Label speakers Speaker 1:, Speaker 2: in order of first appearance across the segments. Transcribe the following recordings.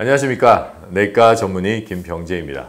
Speaker 1: 안녕하십니까 내과 전문의 김병재입니다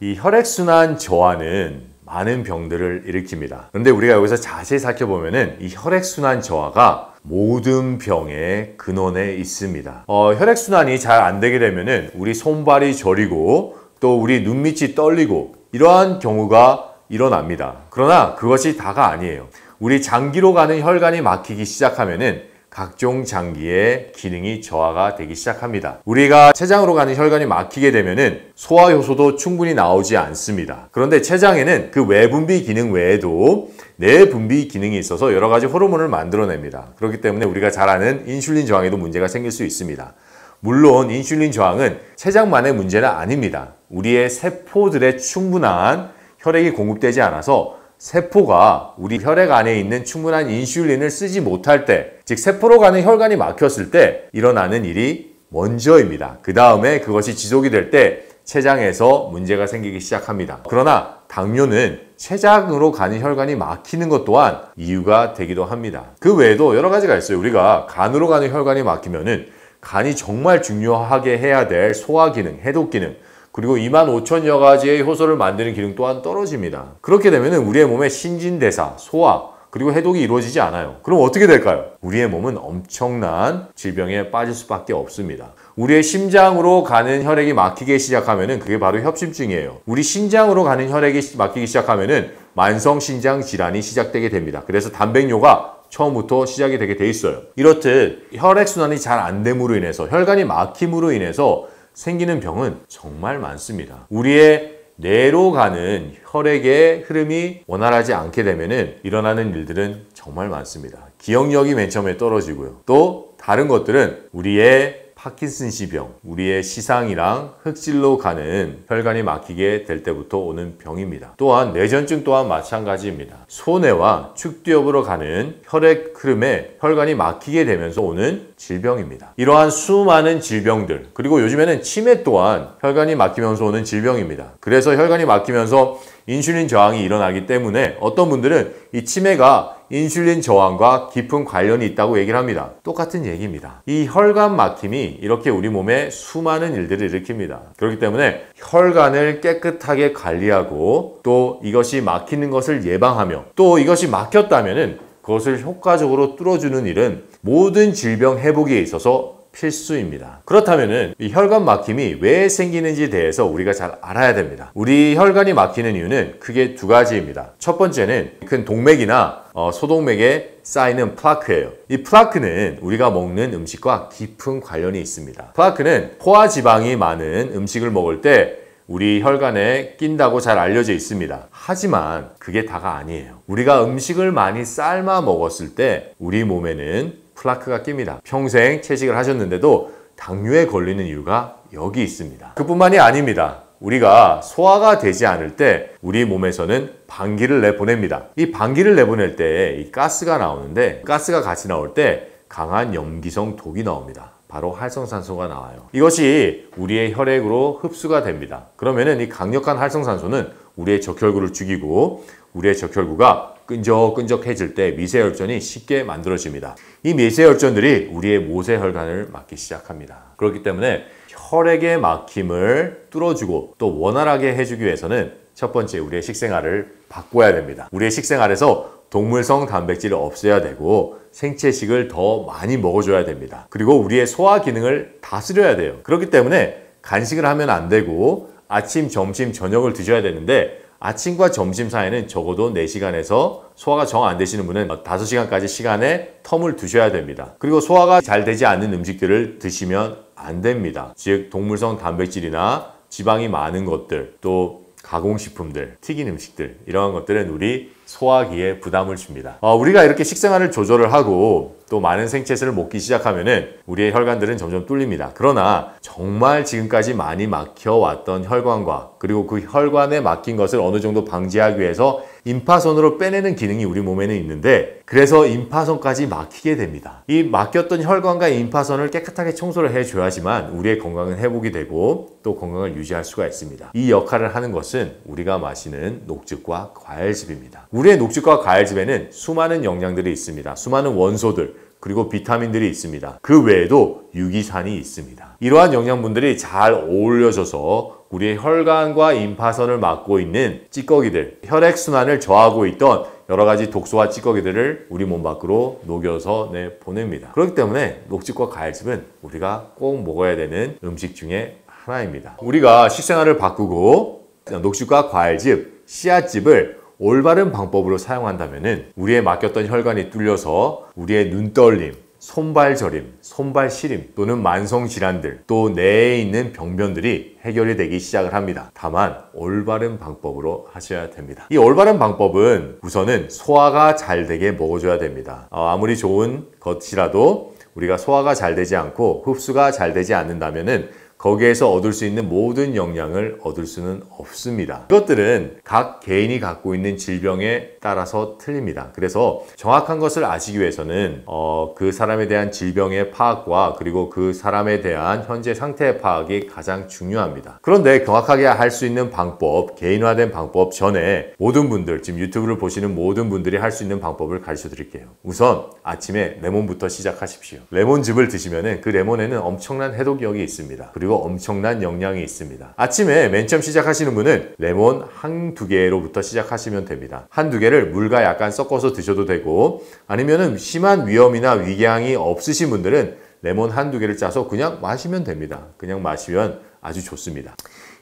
Speaker 1: 이 혈액순환 저하는 많은 병들을 일으킵니다 그런데 우리가 여기서 자세히 살펴보면 이 혈액순환 저하가 모든 병의 근원에 있습니다 어, 혈액순환이 잘 안되게 되면 우리 손발이 저리고 또 우리 눈밑이 떨리고 이러한 경우가 일어납니다 그러나 그것이 다가 아니에요 우리 장기로 가는 혈관이 막히기 시작하면은 각종 장기의 기능이 저하가 되기 시작합니다. 우리가 췌장으로 가는 혈관이 막히게 되면은 소화 효소도 충분히 나오지 않습니다. 그런데 췌장에는 그 외분비 기능 외에도 내분비 기능이 있어서 여러 가지 호르몬을 만들어냅니다. 그렇기 때문에 우리가 잘 아는 인슐린 저항에도 문제가 생길 수 있습니다. 물론 인슐린 저항은 췌장만의 문제는 아닙니다. 우리의 세포들의 충분한 혈액이 공급되지 않아서 세포가 우리 혈액 안에 있는 충분한 인슐린을 쓰지 못할 때, 즉 세포로 가는 혈관이 막혔을 때 일어나는 일이 먼저입니다. 그 다음에 그것이 지속이 될 때 췌장에서 문제가 생기기 시작합니다. 그러나 당뇨는 췌장으로 가는 혈관이 막히는 것 또한 이유가 되기도 합니다. 그 외에도 여러 가지가 있어요. 우리가 간으로 가는 혈관이 막히면은 간이 정말 중요하게 해야 될 소화 기능, 해독 기능, 그리고 2만 5천여 가지의 효소를 만드는 기능 또한 떨어집니다. 그렇게 되면 우리의 몸의 신진대사, 소화, 그리고 해독이 이루어지지 않아요. 그럼 어떻게 될까요? 우리의 몸은 엄청난 질병에 빠질 수밖에 없습니다. 우리의 심장으로 가는 혈액이 막히기 시작하면 그게 바로 협심증이에요. 우리 신장으로 가는 혈액이 막히기 시작하면 만성 신장 질환이 시작되게 됩니다. 그래서 단백뇨가 처음부터 시작이 되게 돼 있어요. 이렇듯 혈액순환이 잘 안 됨으로 인해서 혈관이 막힘으로 인해서 생기는 병은 정말 많습니다. 우리의 뇌로 가는 혈액의 흐름이 원활하지 않게 되면 일어나는 일들은 정말 많습니다. 기억력이 맨 처음에 떨어지고요. 또 다른 것들은 우리의 파킨슨시 병, 우리의 시상이랑 흑질로 가는 혈관이 막히게 될 때부터 오는 병입니다. 또한 뇌전증 또한 마찬가지입니다. 소뇌와 축두엽으로 가는 혈액 흐름에 혈관이 막히게 되면서 오는 질병입니다. 이러한 수많은 질병들 그리고 요즘에는 치매 또한 혈관이 막히면서 오는 질병입니다. 그래서 혈관이 막히면서 인슐린 저항이 일어나기 때문에 어떤 분들은 이 치매가 인슐린 저항과 깊은 관련이 있다고 얘기를 합니다. 똑같은 얘기입니다. 이 혈관 막힘이 이렇게 우리 몸에 수많은 일들을 일으킵니다. 그렇기 때문에 혈관을 깨끗하게 관리하고 또 이것이 막히는 것을 예방하며 또 이것이 막혔다면 그것을 효과적으로 뚫어주는 일은 모든 질병 회복에 있어서 필수입니다. 그렇다면 이 혈관 막힘이 왜 생기는지에 대해서 우리가 잘 알아야 됩니다. 우리 혈관이 막히는 이유는 크게 두 가지입니다. 첫 번째는 큰 동맥이나 어, 소동맥에 쌓이는 플라크예요. 이 플라크는 우리가 먹는 음식과 깊은 관련이 있습니다. 플라크는 포화 지방이 많은 음식을 먹을 때 우리 혈관에 낀다고 잘 알려져 있습니다. 하지만 그게 다가 아니에요. 우리가 음식을 많이 삶아 먹었을 때 우리 몸에는 플라크가 낍니다. 평생 채식을 하셨는데도 당뇨에 걸리는 이유가 여기 있습니다. 그뿐만이 아닙니다. 우리가 소화가 되지 않을 때 우리 몸에서는 방귀를 내보냅니다. 이 방귀를 내보낼 때 이 가스가 나오는데 가스가 같이 나올 때 강한 염기성 독이 나옵니다. 바로 활성산소가 나와요. 이것이 우리의 혈액으로 흡수가 됩니다. 그러면이 강력한 활성산소는 우리의 적혈구를 죽이고 우리의 적혈구가 끈적끈적해질 때 미세혈전이 쉽게 만들어집니다. 이 미세혈전들이 우리의 모세혈관을 막기 시작합니다. 그렇기 때문에 혈액의 막힘을 뚫어주고 또 원활하게 해주기 위해서는 첫 번째 우리의 식생활을 바꿔야 됩니다. 우리의 식생활에서 동물성 단백질을 없애야 되고 생채식을 더 많이 먹어줘야 됩니다. 그리고 우리의 소화 기능을 다스려야 돼요. 그렇기 때문에 간식을 하면 안 되고 아침, 점심, 저녁을 드셔야 되는데 아침과 점심 사이는 적어도 4시간에서 소화가 정 안 되시는 분은 5시간까지 시간에 텀을 두셔야 됩니다. 그리고 소화가 잘 되지 않는 음식들을 드시면 안 됩니다. 즉 동물성 단백질이나 지방이 많은 것들 또 가공식품들, 튀긴 음식들 이러한 것들은 우리 소화기에 부담을 줍니다. 어, 우리가 이렇게 식생활을 조절을 하고 또 많은 생채소를 먹기 시작하면 은 우리의 혈관들은 점점 뚫립니다. 그러나 정말 지금까지 많이 막혀왔던 혈관과 그리고 그 혈관에 막힌 것을 어느 정도 방지하기 위해서 임파선으로 빼내는 기능이 우리 몸에는 있는데 그래서 임파선까지 막히게 됩니다. 이 막혔던 혈관과 임파선을 깨끗하게 청소를 해줘야지만 우리의 건강은 회복이 되고 또 건강을 유지할 수가 있습니다. 이 역할을 하는 것은 우리가 마시는 녹즙과 과일즙입니다. 우리의 녹즙과 과일즙에는 수많은 영양들이 있습니다. 수많은 원소들 그리고 비타민들이 있습니다. 그 외에도 유기산이 있습니다. 이러한 영양분들이 잘 어울려져서 우리의 혈관과 임파선을 막고 있는 찌꺼기들, 혈액순환을 저하고 있던 여러 가지 독소와 찌꺼기들을 우리 몸 밖으로 녹여서 내보냅니다. 그렇기 때문에 녹즙과 가열즙은 우리가 꼭 먹어야 되는 음식 중에 하나입니다. 우리가 식생활을 바꾸고 녹즙과 과일즙, 씨앗즙을 올바른 방법으로 사용한다면 우리의 맡겼던 혈관이 뚫려서 우리의 눈떨림, 손발 저림, 손발 시림 또는 만성 질환들 또 뇌에 있는 병변들이 해결이 되기 시작을 합니다. 다만 올바른 방법으로 하셔야 됩니다. 이 올바른 방법은 우선은 소화가 잘 되게 먹어줘야 됩니다. 어, 아무리 좋은 것이라도 우리가 소화가 잘 되지 않고 흡수가 잘 되지 않는다면은 거기에서 얻을 수 있는 모든 영향을 얻을 수는 없습니다. 이것들은 각 개인이 갖고 있는 질병에 따라서 틀립니다. 그래서 정확한 것을 아시기 위해서는 어, 그 사람에 대한 질병의 파악과 그리고 그 사람에 대한 현재 상태의 파악이 가장 중요합니다. 그런데 정확하게 할 수 있는 방법, 개인화된 방법 전에 모든 분들, 지금 유튜브를 보시는 모든 분들이 할 수 있는 방법을 가르쳐 드릴게요. 우선 아침에 레몬부터 시작하십시오. 레몬즙을 드시면 그 레몬에는 엄청난 해독력이 있습니다. 그리고 그리고 엄청난 영향이 있습니다. 아침에 맨 처음 시작하시는 분은 레몬 한 두 개로부터 시작하시면 됩니다. 한 두 개를 물과 약간 섞어서 드셔도 되고 아니면은 심한 위험이나 위궤양이 없으신 분들은 레몬 한 두 개를 짜서 그냥 마시면 됩니다. 그냥 마시면 아주 좋습니다.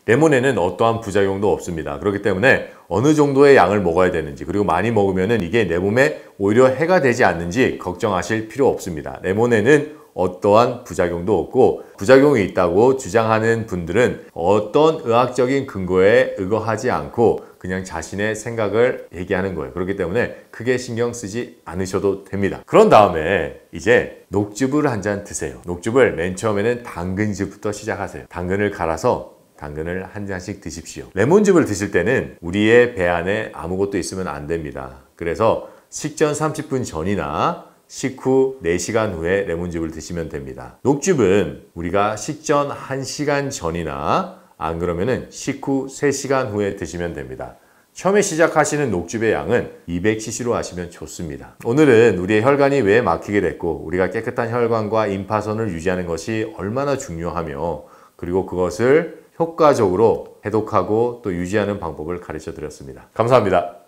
Speaker 1: 레몬에는 어떠한 부작용도 없습니다. 그렇기 때문에 어느 정도의 양을 먹어야 되는지 그리고 많이 먹으면 이게 내 몸에 오히려 해가 되지 않는지 걱정하실 필요 없습니다. 레몬에는 어떠한 부작용도 없고 부작용이 있다고 주장하는 분들은 어떤 의학적인 근거에 의거하지 않고 그냥 자신의 생각을 얘기하는 거예요. 그렇기 때문에 크게 신경 쓰지 않으셔도 됩니다. 그런 다음에 이제 녹즙을 한 잔 드세요. 녹즙을 맨 처음에는 당근즙부터 시작하세요. 당근을 갈아서 당근을 한 잔씩 드십시오. 레몬즙을 드실 때는 우리의 배 안에 아무것도 있으면 안 됩니다. 그래서 식전 30분 전이나 식후 4시간 후에 레몬즙을 드시면 됩니다. 녹즙은 우리가 식전 1시간 전이나 안 그러면은 식후 3시간 후에 드시면 됩니다. 처음에 시작하시는 녹즙의 양은 200cc로 하시면 좋습니다. 오늘은 우리의 혈관이 왜 막히게 됐고 우리가 깨끗한 혈관과 임파선을 유지하는 것이 얼마나 중요하며 그리고 그것을 효과적으로 해독하고 또 유지하는 방법을 가르쳐 드렸습니다. 감사합니다.